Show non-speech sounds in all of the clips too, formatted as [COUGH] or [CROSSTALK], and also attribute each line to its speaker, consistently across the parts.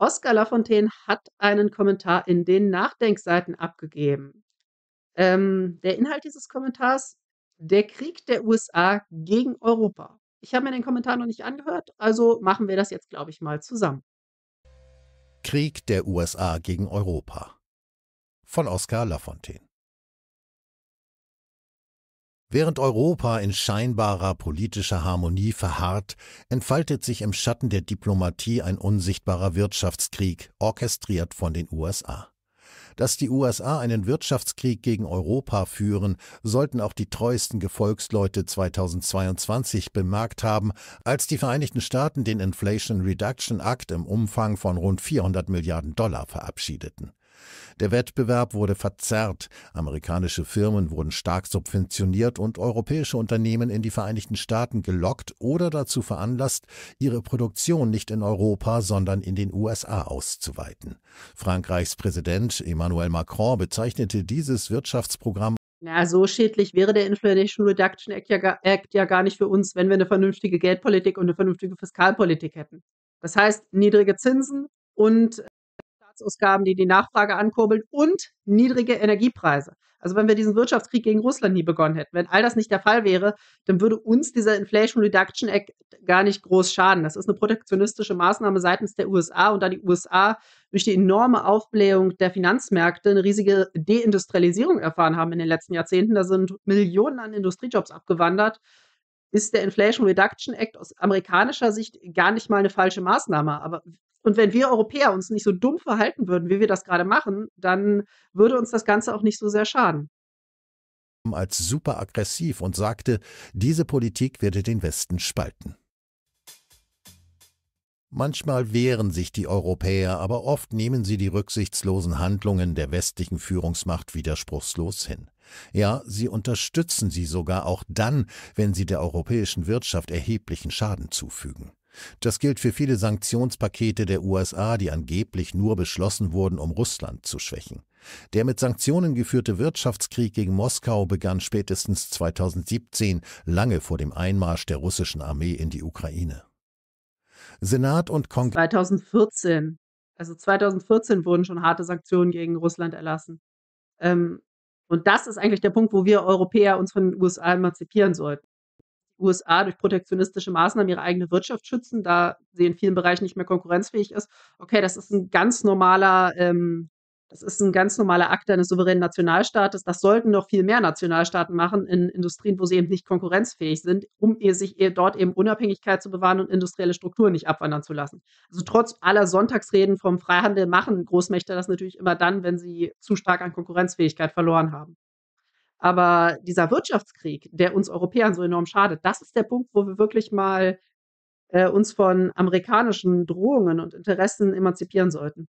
Speaker 1: Oscar Lafontaine hat einen Kommentar in den Nachdenkseiten abgegeben. Ähm, der Inhalt dieses Kommentars, der Krieg der USA gegen Europa. Ich habe mir den Kommentar noch nicht angehört, also machen wir das jetzt, glaube ich, mal zusammen.
Speaker 2: Krieg der USA gegen Europa von Oscar Lafontaine. Während Europa in scheinbarer politischer Harmonie verharrt, entfaltet sich im Schatten der Diplomatie ein unsichtbarer Wirtschaftskrieg, orchestriert von den USA. Dass die USA einen Wirtschaftskrieg gegen Europa führen, sollten auch die treuesten Gefolgsleute 2022 bemerkt haben, als die Vereinigten Staaten den Inflation Reduction Act im Umfang von rund 400 Milliarden Dollar verabschiedeten. Der Wettbewerb wurde verzerrt, amerikanische Firmen wurden stark subventioniert und europäische Unternehmen in die Vereinigten Staaten gelockt oder dazu veranlasst, ihre Produktion nicht in Europa, sondern in den USA auszuweiten. Frankreichs Präsident Emmanuel Macron bezeichnete dieses Wirtschaftsprogramm
Speaker 1: na, so schädlich wäre der Inflation Reduction Act ja, Act ja gar nicht für uns, wenn wir eine vernünftige Geldpolitik und eine vernünftige Fiskalpolitik hätten. Das heißt, niedrige Zinsen und Wirtschaftsausgaben, die die Nachfrage ankurbeln und niedrige Energiepreise. Also wenn wir diesen Wirtschaftskrieg gegen Russland nie begonnen hätten, wenn all das nicht der Fall wäre, dann würde uns dieser Inflation Reduction Act gar nicht groß schaden. Das ist eine protektionistische Maßnahme seitens der USA und da die USA durch die enorme Aufblähung der Finanzmärkte eine riesige Deindustrialisierung erfahren haben in den letzten Jahrzehnten, da sind Millionen an Industriejobs abgewandert, ist der Inflation Reduction Act aus amerikanischer Sicht gar nicht mal eine falsche Maßnahme. Aber und wenn wir Europäer uns nicht so dumm verhalten würden, wie wir das gerade machen, dann würde uns das Ganze auch nicht so sehr schaden.
Speaker 2: Als super aggressiv und sagte, diese Politik werde den Westen spalten. Manchmal wehren sich die Europäer, aber oft nehmen sie die rücksichtslosen Handlungen der westlichen Führungsmacht widerspruchslos hin. Ja, sie unterstützen sie sogar auch dann, wenn sie der europäischen Wirtschaft erheblichen Schaden zufügen. Das gilt für viele Sanktionspakete der USA, die angeblich nur beschlossen wurden, um Russland zu schwächen. Der mit Sanktionen geführte Wirtschaftskrieg gegen Moskau begann spätestens 2017, lange vor dem Einmarsch der russischen Armee in die Ukraine.
Speaker 1: Senat und Kongress 2014. Also 2014 wurden schon harte Sanktionen gegen Russland erlassen. Ähm, und das ist eigentlich der Punkt, wo wir Europäer uns von den USA emanzipieren sollten. USA durch protektionistische Maßnahmen ihre eigene Wirtschaft schützen, da sie in vielen Bereichen nicht mehr konkurrenzfähig ist. Okay, das ist ein ganz normaler ähm, das ist ein ganz normaler Akt eines souveränen Nationalstaates. Das sollten noch viel mehr Nationalstaaten machen in Industrien, wo sie eben nicht konkurrenzfähig sind, um sich dort eben Unabhängigkeit zu bewahren und industrielle Strukturen nicht abwandern zu lassen. Also trotz aller Sonntagsreden vom Freihandel machen Großmächte das natürlich immer dann, wenn sie zu stark an Konkurrenzfähigkeit verloren haben. Aber dieser Wirtschaftskrieg, der uns Europäern so enorm schadet, das ist der Punkt, wo wir wirklich mal äh, uns von amerikanischen Drohungen und Interessen emanzipieren sollten.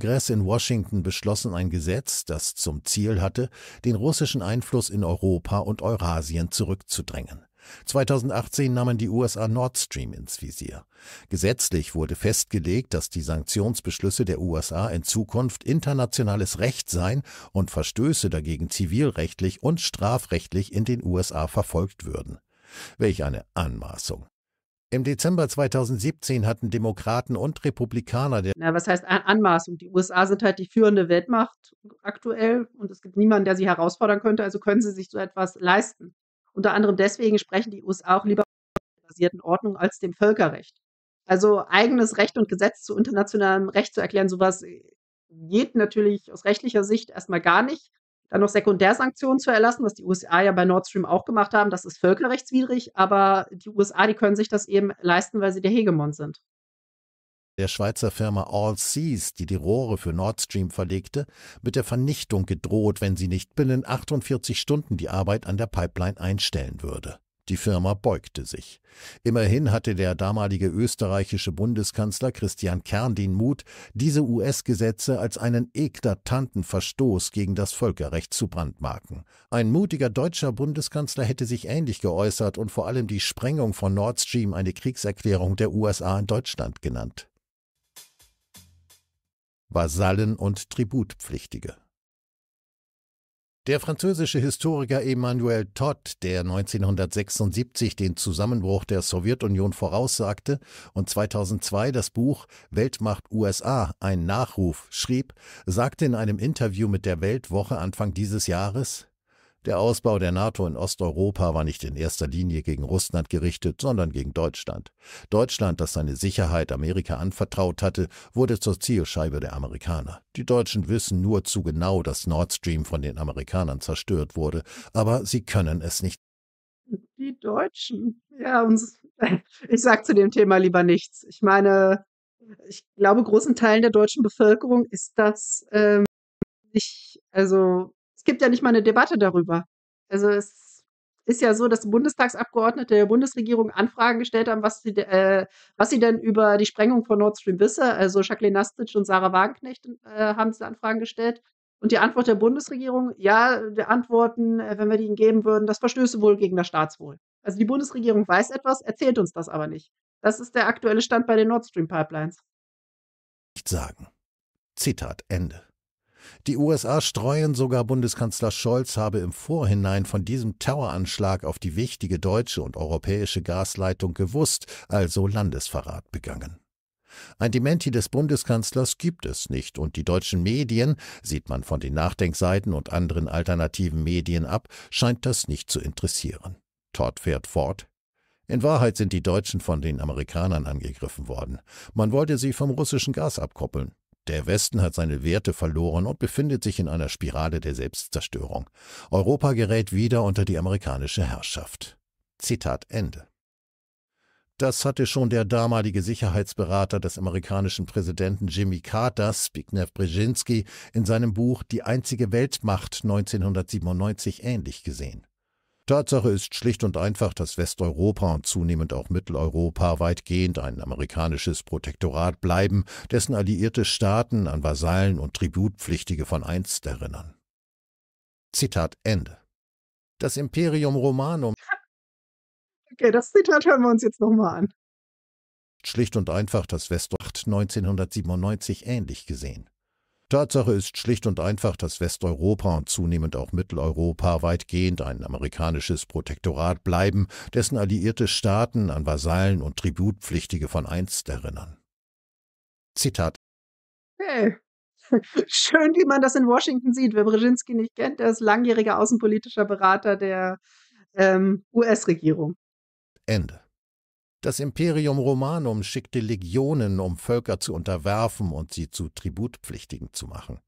Speaker 2: Kongress in Washington beschlossen ein Gesetz, das zum Ziel hatte, den russischen Einfluss in Europa und Eurasien zurückzudrängen. 2018 nahmen die USA Nord Stream ins Visier. Gesetzlich wurde festgelegt, dass die Sanktionsbeschlüsse der USA in Zukunft internationales Recht seien und Verstöße dagegen zivilrechtlich und strafrechtlich in den USA verfolgt würden. Welch eine Anmaßung. Im Dezember 2017 hatten Demokraten und Republikaner der.
Speaker 1: Na, was heißt Anmaßung? Die USA sind halt die führende Weltmacht aktuell und es gibt niemanden, der sie herausfordern könnte, also können sie sich so etwas leisten. Unter anderem deswegen sprechen die USA auch lieber von basierten Ordnung als dem Völkerrecht. Also eigenes Recht und Gesetz zu internationalem Recht zu erklären, sowas äh, geht natürlich aus rechtlicher Sicht erstmal gar nicht. Dann noch Sekundärsanktionen zu erlassen, was die USA ja bei Nord Stream auch gemacht haben, das ist völkerrechtswidrig, aber die USA, die können sich das eben leisten, weil sie der Hegemon sind
Speaker 2: der Schweizer Firma All Seas, die die Rohre für Nord Stream verlegte, mit der Vernichtung gedroht, wenn sie nicht binnen 48 Stunden die Arbeit an der Pipeline einstellen würde. Die Firma beugte sich. Immerhin hatte der damalige österreichische Bundeskanzler Christian Kern den Mut, diese US-Gesetze als einen eklatanten Verstoß gegen das Völkerrecht zu brandmarken. Ein mutiger deutscher Bundeskanzler hätte sich ähnlich geäußert und vor allem die Sprengung von Nord Stream eine Kriegserklärung der USA in Deutschland genannt. Vasallen und Tributpflichtige. Der französische Historiker Emmanuel Todd, der 1976 den Zusammenbruch der Sowjetunion voraussagte und 2002 das Buch Weltmacht USA, ein Nachruf, schrieb, sagte in einem Interview mit der Weltwoche Anfang dieses Jahres, der Ausbau der NATO in Osteuropa war nicht in erster Linie gegen Russland gerichtet, sondern gegen Deutschland. Deutschland, das seine Sicherheit Amerika anvertraut hatte, wurde zur Zielscheibe der Amerikaner. Die Deutschen wissen nur zu genau, dass Nord Stream von den Amerikanern zerstört wurde, aber sie können es nicht.
Speaker 1: Die Deutschen, ja, und [LAUGHS] ich sage zu dem Thema lieber nichts. Ich meine, ich glaube, großen Teilen der deutschen Bevölkerung ist das ähm, nicht, also gibt ja nicht mal eine Debatte darüber. Also es ist ja so, dass Bundestagsabgeordnete der Bundesregierung Anfragen gestellt haben, was sie, äh, was sie denn über die Sprengung von Nord Stream wisse. Also Jacqueline Nastitsch und Sarah Wagenknecht äh, haben diese Anfragen gestellt. Und die Antwort der Bundesregierung, ja, die Antworten, äh, wenn wir die ihnen geben würden, das verstöße wohl gegen das Staatswohl. Also die Bundesregierung weiß etwas, erzählt uns das aber nicht. Das ist der aktuelle Stand bei den Nord Stream Pipelines.
Speaker 2: Nicht sagen. Zitat Ende. Die USA streuen sogar Bundeskanzler Scholz habe im Vorhinein von diesem Terroranschlag auf die wichtige deutsche und europäische Gasleitung gewusst, also Landesverrat begangen. Ein Dementi des Bundeskanzlers gibt es nicht und die deutschen Medien, sieht man von den Nachdenkseiten und anderen alternativen Medien ab, scheint das nicht zu interessieren. Todd fährt fort. In Wahrheit sind die Deutschen von den Amerikanern angegriffen worden. Man wollte sie vom russischen Gas abkoppeln. Der Westen hat seine Werte verloren und befindet sich in einer Spirale der Selbstzerstörung. Europa gerät wieder unter die amerikanische Herrschaft. Zitat Ende. Das hatte schon der damalige Sicherheitsberater des amerikanischen Präsidenten Jimmy Carter, Zbigniew Brzezinski, in seinem Buch Die einzige Weltmacht 1997 ähnlich gesehen. Tatsache ist schlicht und einfach, dass Westeuropa und zunehmend auch Mitteleuropa weitgehend ein amerikanisches Protektorat bleiben, dessen alliierte Staaten an Vasallen und Tributpflichtige von einst erinnern. Zitat Ende. Das Imperium Romanum. [LAUGHS]
Speaker 1: Okay, das Zitat hören wir uns jetzt nochmal an.
Speaker 2: Schlicht und einfach, dass Westeuropa 1997 ähnlich gesehen. Tatsache ist schlicht und einfach, dass Westeuropa und zunehmend auch Mitteleuropa weitgehend ein amerikanisches Protektorat bleiben, dessen alliierte Staaten an Vasallen und Tributpflichtige von einst erinnern. Zitat.
Speaker 1: Hey. [LAUGHS] Schön, wie man das in Washington sieht. Wer Brzezinski nicht kennt, der ist langjähriger außenpolitischer Berater der ähm, US-Regierung.
Speaker 2: Ende. Das Imperium Romanum schickte Legionen, um Völker zu unterwerfen und sie zu tributpflichtigen zu machen.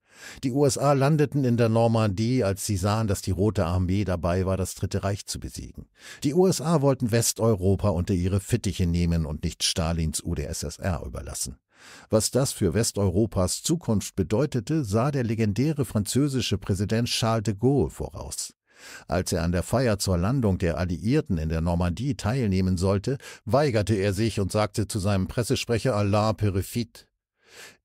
Speaker 2: Die USA landeten in der Normandie, als sie sahen, dass die Rote Armee dabei war, das Dritte Reich zu besiegen. Die USA wollten Westeuropa unter ihre Fittiche nehmen und nicht Stalins UdSSR überlassen. Was das für Westeuropas Zukunft bedeutete, sah der legendäre französische Präsident Charles de Gaulle voraus. Als er an der Feier zur Landung der Alliierten in der Normandie teilnehmen sollte, weigerte er sich und sagte zu seinem Pressesprecher Alain Perifit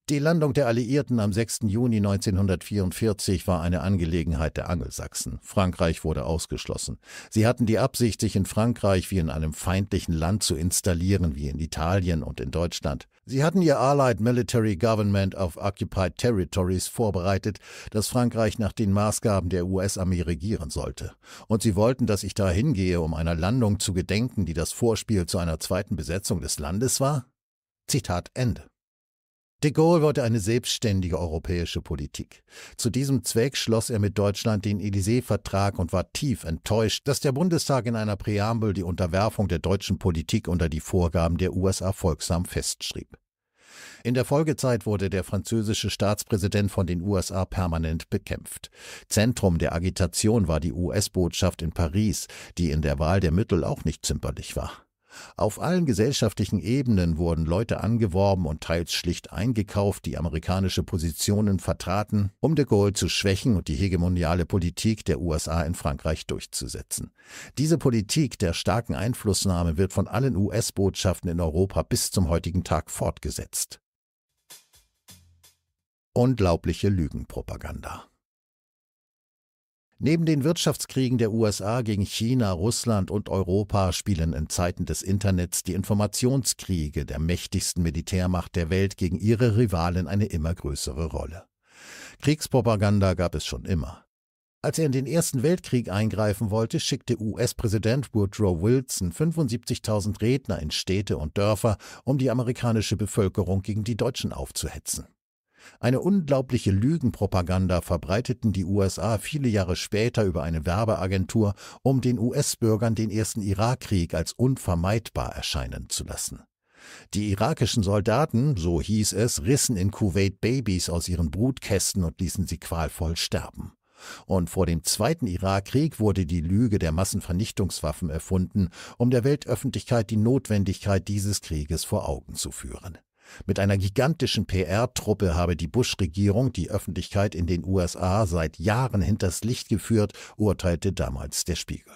Speaker 2: die Landung der Alliierten am 6. Juni 1944 war eine Angelegenheit der Angelsachsen. Frankreich wurde ausgeschlossen. Sie hatten die Absicht, sich in Frankreich wie in einem feindlichen Land zu installieren, wie in Italien und in Deutschland. Sie hatten ihr Allied Military Government auf Occupied Territories vorbereitet, das Frankreich nach den Maßgaben der US-Armee regieren sollte. Und sie wollten, dass ich da hingehe, um einer Landung zu gedenken, die das Vorspiel zu einer zweiten Besetzung des Landes war? Zitat Ende. De Gaulle wollte eine selbstständige europäische Politik. Zu diesem Zweck schloss er mit Deutschland den Élysée-Vertrag und war tief enttäuscht, dass der Bundestag in einer Präambel die Unterwerfung der deutschen Politik unter die Vorgaben der USA folgsam festschrieb. In der Folgezeit wurde der französische Staatspräsident von den USA permanent bekämpft. Zentrum der Agitation war die US-Botschaft in Paris, die in der Wahl der Mittel auch nicht zimperlich war. Auf allen gesellschaftlichen Ebenen wurden Leute angeworben und teils schlicht eingekauft, die amerikanische Positionen vertraten, um de Gaulle zu schwächen und die hegemoniale Politik der USA in Frankreich durchzusetzen. Diese Politik der starken Einflussnahme wird von allen US-Botschaften in Europa bis zum heutigen Tag fortgesetzt. Unglaubliche Lügenpropaganda. Neben den Wirtschaftskriegen der USA gegen China, Russland und Europa spielen in Zeiten des Internets die Informationskriege der mächtigsten Militärmacht der Welt gegen ihre Rivalen eine immer größere Rolle. Kriegspropaganda gab es schon immer. Als er in den Ersten Weltkrieg eingreifen wollte, schickte US-Präsident Woodrow Wilson 75.000 Redner in Städte und Dörfer, um die amerikanische Bevölkerung gegen die Deutschen aufzuhetzen. Eine unglaubliche Lügenpropaganda verbreiteten die USA viele Jahre später über eine Werbeagentur, um den US-Bürgern den ersten Irakkrieg als unvermeidbar erscheinen zu lassen. Die irakischen Soldaten, so hieß es, rissen in Kuwait Babys aus ihren Brutkästen und ließen sie qualvoll sterben. Und vor dem Zweiten Irakkrieg wurde die Lüge der Massenvernichtungswaffen erfunden, um der Weltöffentlichkeit die Notwendigkeit dieses Krieges vor Augen zu führen. Mit einer gigantischen PR-Truppe habe die Bush-Regierung die Öffentlichkeit in den USA seit Jahren hinters Licht geführt, urteilte damals der Spiegel.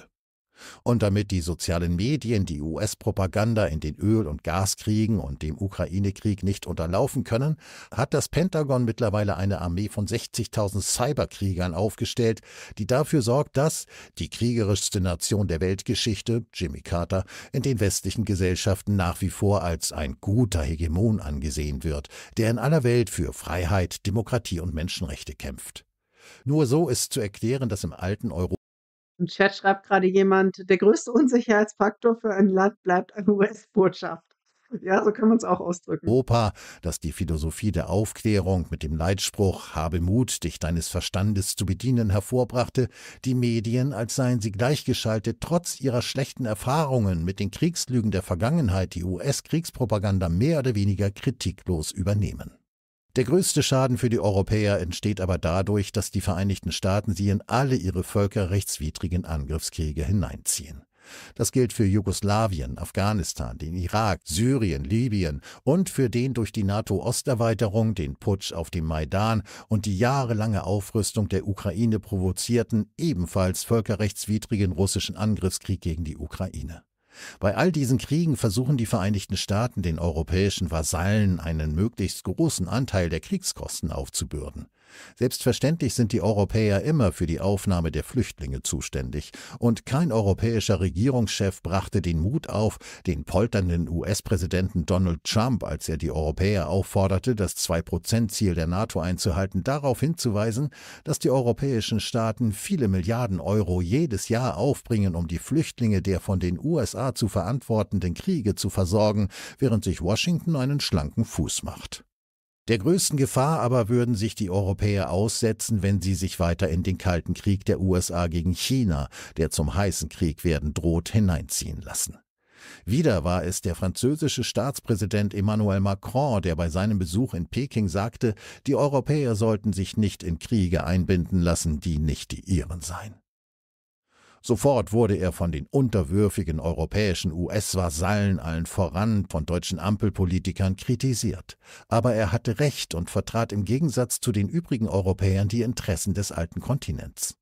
Speaker 2: Und damit die sozialen Medien die US-Propaganda in den Öl- und Gaskriegen und dem Ukraine-Krieg nicht unterlaufen können, hat das Pentagon mittlerweile eine Armee von 60.000 Cyberkriegern aufgestellt, die dafür sorgt, dass die kriegerischste Nation der Weltgeschichte, Jimmy Carter, in den westlichen Gesellschaften nach wie vor als ein guter Hegemon angesehen wird, der in aller Welt für Freiheit, Demokratie und Menschenrechte kämpft. Nur so ist zu erklären, dass im alten Europa
Speaker 1: im Chat schreibt gerade jemand, der größte Unsicherheitsfaktor für ein Land bleibt eine US-Botschaft. Ja, so können wir uns auch ausdrücken.
Speaker 2: Opa, das die Philosophie der Aufklärung mit dem Leitspruch habe Mut, dich deines Verstandes zu bedienen hervorbrachte, die Medien, als seien sie gleichgeschaltet, trotz ihrer schlechten Erfahrungen mit den Kriegslügen der Vergangenheit die US-Kriegspropaganda mehr oder weniger kritiklos übernehmen. Der größte Schaden für die Europäer entsteht aber dadurch, dass die Vereinigten Staaten sie in alle ihre völkerrechtswidrigen Angriffskriege hineinziehen. Das gilt für Jugoslawien, Afghanistan, den Irak, Syrien, Libyen und für den durch die NATO-Osterweiterung, den Putsch auf dem Maidan und die jahrelange Aufrüstung der Ukraine provozierten, ebenfalls völkerrechtswidrigen russischen Angriffskrieg gegen die Ukraine. Bei all diesen Kriegen versuchen die Vereinigten Staaten den europäischen Vasallen einen möglichst großen Anteil der Kriegskosten aufzubürden. Selbstverständlich sind die Europäer immer für die Aufnahme der Flüchtlinge zuständig, und kein europäischer Regierungschef brachte den Mut auf, den polternden US-Präsidenten Donald Trump, als er die Europäer aufforderte, das 2-Prozent-Ziel der NATO einzuhalten, darauf hinzuweisen, dass die europäischen Staaten viele Milliarden Euro jedes Jahr aufbringen, um die Flüchtlinge der von den USA zu verantwortenden Kriege zu versorgen, während sich Washington einen schlanken Fuß macht. Der größten Gefahr aber würden sich die Europäer aussetzen, wenn sie sich weiter in den Kalten Krieg der USA gegen China, der zum heißen Krieg werden droht, hineinziehen lassen. Wieder war es der französische Staatspräsident Emmanuel Macron, der bei seinem Besuch in Peking sagte, die Europäer sollten sich nicht in Kriege einbinden lassen, die nicht die ihren seien. Sofort wurde er von den unterwürfigen europäischen US-Vasallen allen voran von deutschen Ampelpolitikern kritisiert. Aber er hatte Recht und vertrat im Gegensatz zu den übrigen Europäern die Interessen des alten Kontinents.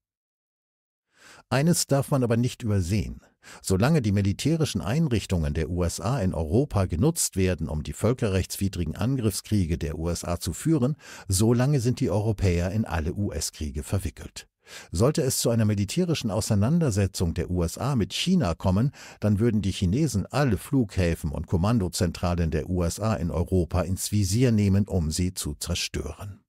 Speaker 2: Eines darf man aber nicht übersehen. Solange die militärischen Einrichtungen der USA in Europa genutzt werden, um die völkerrechtswidrigen Angriffskriege der USA zu führen, solange sind die Europäer in alle US-Kriege verwickelt. Sollte es zu einer militärischen Auseinandersetzung der USA mit China kommen, dann würden die Chinesen alle Flughäfen und Kommandozentralen der USA in Europa ins Visier nehmen, um sie zu zerstören.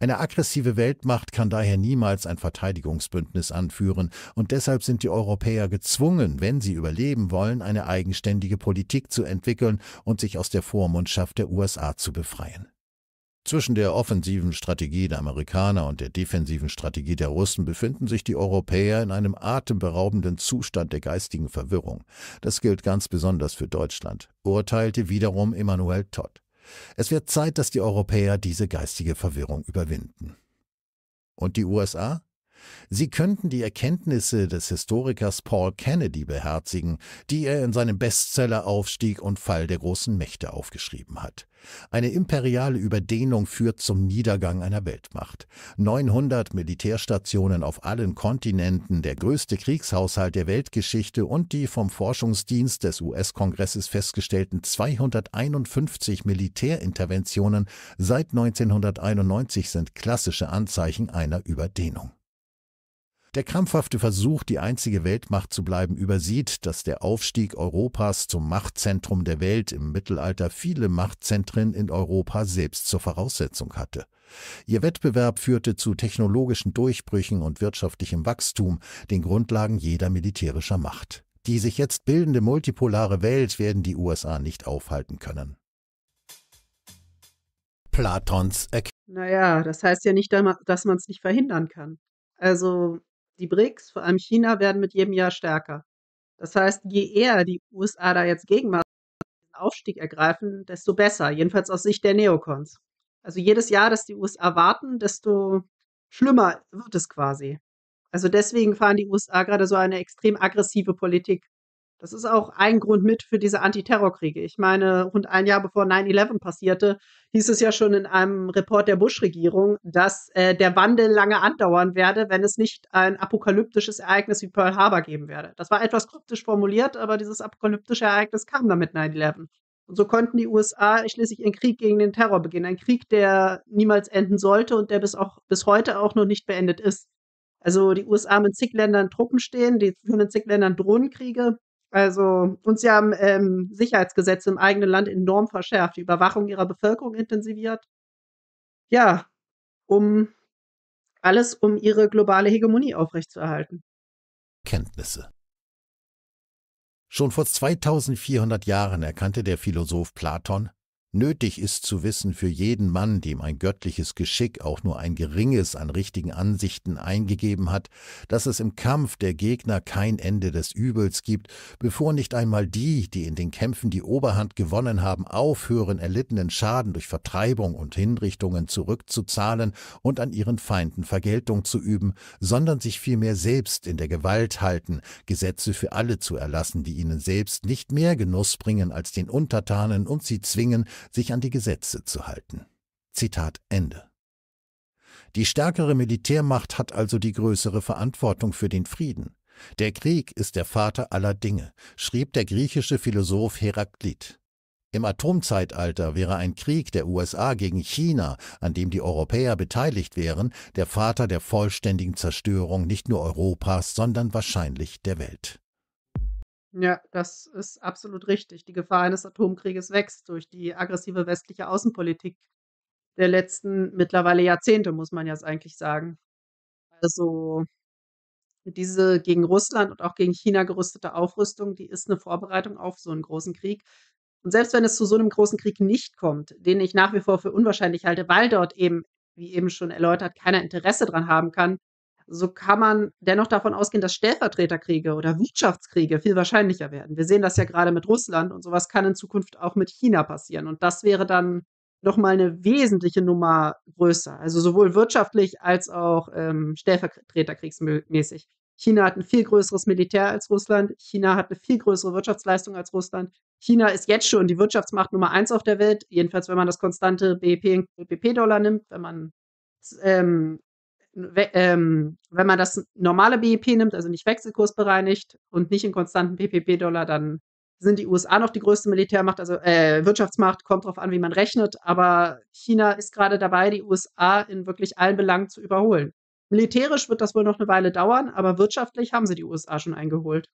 Speaker 2: Eine aggressive Weltmacht kann daher niemals ein Verteidigungsbündnis anführen, und deshalb sind die Europäer gezwungen, wenn sie überleben wollen, eine eigenständige Politik zu entwickeln und sich aus der Vormundschaft der USA zu befreien. Zwischen der offensiven Strategie der Amerikaner und der defensiven Strategie der Russen befinden sich die Europäer in einem atemberaubenden Zustand der geistigen Verwirrung. Das gilt ganz besonders für Deutschland, urteilte wiederum Immanuel Todd. Es wird Zeit, dass die Europäer diese geistige Verwirrung überwinden. Und die USA? Sie könnten die Erkenntnisse des Historikers Paul Kennedy beherzigen, die er in seinem Bestseller Aufstieg und Fall der großen Mächte aufgeschrieben hat. Eine imperiale Überdehnung führt zum Niedergang einer Weltmacht. 900 Militärstationen auf allen Kontinenten, der größte Kriegshaushalt der Weltgeschichte und die vom Forschungsdienst des US-Kongresses festgestellten 251 Militärinterventionen seit 1991 sind klassische Anzeichen einer Überdehnung. Der krampfhafte Versuch, die einzige Weltmacht zu bleiben, übersieht, dass der Aufstieg Europas zum Machtzentrum der Welt im Mittelalter viele Machtzentren in Europa selbst zur Voraussetzung hatte. Ihr Wettbewerb führte zu technologischen Durchbrüchen und wirtschaftlichem Wachstum, den Grundlagen jeder militärischer Macht. Die sich jetzt bildende multipolare Welt werden die USA nicht aufhalten können. Platons Erkenntnis.
Speaker 1: Naja, das heißt ja nicht, dass man es nicht verhindern kann. Also die BRICS, vor allem China, werden mit jedem Jahr stärker. Das heißt, je eher die USA da jetzt Gegenmaßnahmen Aufstieg ergreifen, desto besser, jedenfalls aus Sicht der Neokons. Also jedes Jahr, dass die USA warten, desto schlimmer wird es quasi. Also deswegen fahren die USA gerade so eine extrem aggressive Politik. Das ist auch ein Grund mit für diese Antiterrorkriege. Ich meine, rund ein Jahr bevor 9-11 passierte, hieß es ja schon in einem Report der Bush-Regierung, dass äh, der Wandel lange andauern werde, wenn es nicht ein apokalyptisches Ereignis wie Pearl Harbor geben werde. Das war etwas kryptisch formuliert, aber dieses apokalyptische Ereignis kam dann mit 9-11. Und so konnten die USA schließlich ihren Krieg gegen den Terror beginnen. Ein Krieg, der niemals enden sollte und der bis, auch, bis heute auch noch nicht beendet ist. Also die USA mit zig Ländern Truppen stehen, die führen in zig Ländern Drohnenkriege. Also, und sie haben ähm, Sicherheitsgesetze im eigenen Land enorm verschärft, die Überwachung ihrer Bevölkerung intensiviert. Ja, um alles, um ihre globale Hegemonie aufrechtzuerhalten.
Speaker 2: Kenntnisse. Schon vor 2400 Jahren erkannte der Philosoph Platon, Nötig ist zu wissen für jeden Mann, dem ein göttliches Geschick auch nur ein geringes an richtigen Ansichten eingegeben hat, dass es im Kampf der Gegner kein Ende des Übels gibt, bevor nicht einmal die, die in den Kämpfen die Oberhand gewonnen haben, aufhören, erlittenen Schaden durch Vertreibung und Hinrichtungen zurückzuzahlen und an ihren Feinden Vergeltung zu üben, sondern sich vielmehr selbst in der Gewalt halten, Gesetze für alle zu erlassen, die ihnen selbst nicht mehr Genuss bringen als den Untertanen und sie zwingen, sich an die Gesetze zu halten. Zitat Ende. Die stärkere Militärmacht hat also die größere Verantwortung für den Frieden. Der Krieg ist der Vater aller Dinge, schrieb der griechische Philosoph Heraklit. Im Atomzeitalter wäre ein Krieg der USA gegen China, an dem die Europäer beteiligt wären, der Vater der vollständigen Zerstörung nicht nur Europas, sondern wahrscheinlich der Welt.
Speaker 1: Ja, das ist absolut richtig. Die Gefahr eines Atomkrieges wächst durch die aggressive westliche Außenpolitik der letzten mittlerweile Jahrzehnte, muss man jetzt eigentlich sagen. Also diese gegen Russland und auch gegen China gerüstete Aufrüstung, die ist eine Vorbereitung auf so einen großen Krieg. Und selbst wenn es zu so einem großen Krieg nicht kommt, den ich nach wie vor für unwahrscheinlich halte, weil dort eben, wie eben schon erläutert, keiner Interesse daran haben kann so kann man dennoch davon ausgehen, dass Stellvertreterkriege oder Wirtschaftskriege viel wahrscheinlicher werden. Wir sehen das ja gerade mit Russland und sowas kann in Zukunft auch mit China passieren. Und das wäre dann noch mal eine wesentliche Nummer größer. Also sowohl wirtschaftlich als auch ähm, stellvertreterkriegsmäßig. China hat ein viel größeres Militär als Russland. China hat eine viel größere Wirtschaftsleistung als Russland. China ist jetzt schon die Wirtschaftsmacht Nummer eins auf der Welt. Jedenfalls, wenn man das konstante BIP in BIP-Dollar nimmt, wenn man ähm, ähm, wenn man das normale BIP e nimmt, also nicht wechselkursbereinigt und nicht in konstanten PPP-Dollar, dann sind die USA noch die größte Militärmacht, also äh, Wirtschaftsmacht, kommt drauf an, wie man rechnet, aber China ist gerade dabei, die USA in wirklich allen Belangen zu überholen. Militärisch wird das wohl noch eine Weile dauern, aber wirtschaftlich haben sie die USA schon eingeholt.